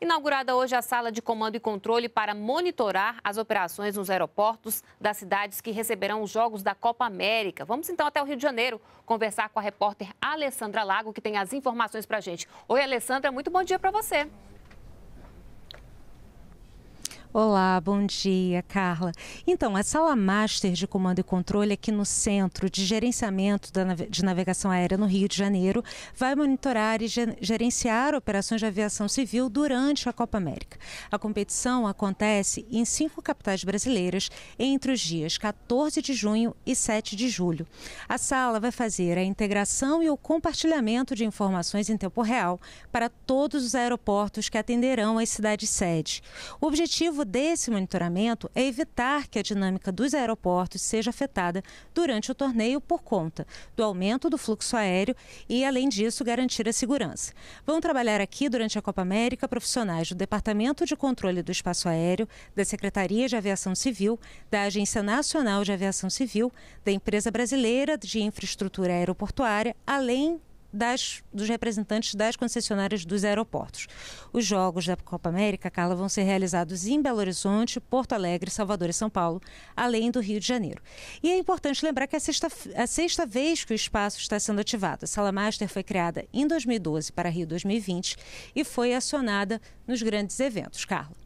Inaugurada hoje a sala de comando e controle para monitorar as operações nos aeroportos das cidades que receberão os Jogos da Copa América. Vamos então até o Rio de Janeiro conversar com a repórter Alessandra Lago, que tem as informações para a gente. Oi, Alessandra, muito bom dia para você. Olá, bom dia, Carla. Então, a sala master de comando e controle aqui no Centro de Gerenciamento de Navegação Aérea no Rio de Janeiro vai monitorar e gerenciar operações de aviação civil durante a Copa América. A competição acontece em cinco capitais brasileiras entre os dias 14 de junho e 7 de julho. A sala vai fazer a integração e o compartilhamento de informações em tempo real para todos os aeroportos que atenderão as cidades sede. O objetivo desse monitoramento é evitar que a dinâmica dos aeroportos seja afetada durante o torneio por conta do aumento do fluxo aéreo e, além disso, garantir a segurança. Vão trabalhar aqui durante a Copa América profissionais do Departamento de Controle do Espaço Aéreo, da Secretaria de Aviação Civil, da Agência Nacional de Aviação Civil, da Empresa Brasileira de Infraestrutura Aeroportuária, além das, dos representantes das concessionárias dos aeroportos. Os Jogos da Copa América, Carla, vão ser realizados em Belo Horizonte, Porto Alegre, Salvador e São Paulo, além do Rio de Janeiro. E é importante lembrar que é sexta, a sexta vez que o espaço está sendo ativado. A Sala Master foi criada em 2012 para Rio 2020 e foi acionada nos grandes eventos. Carla.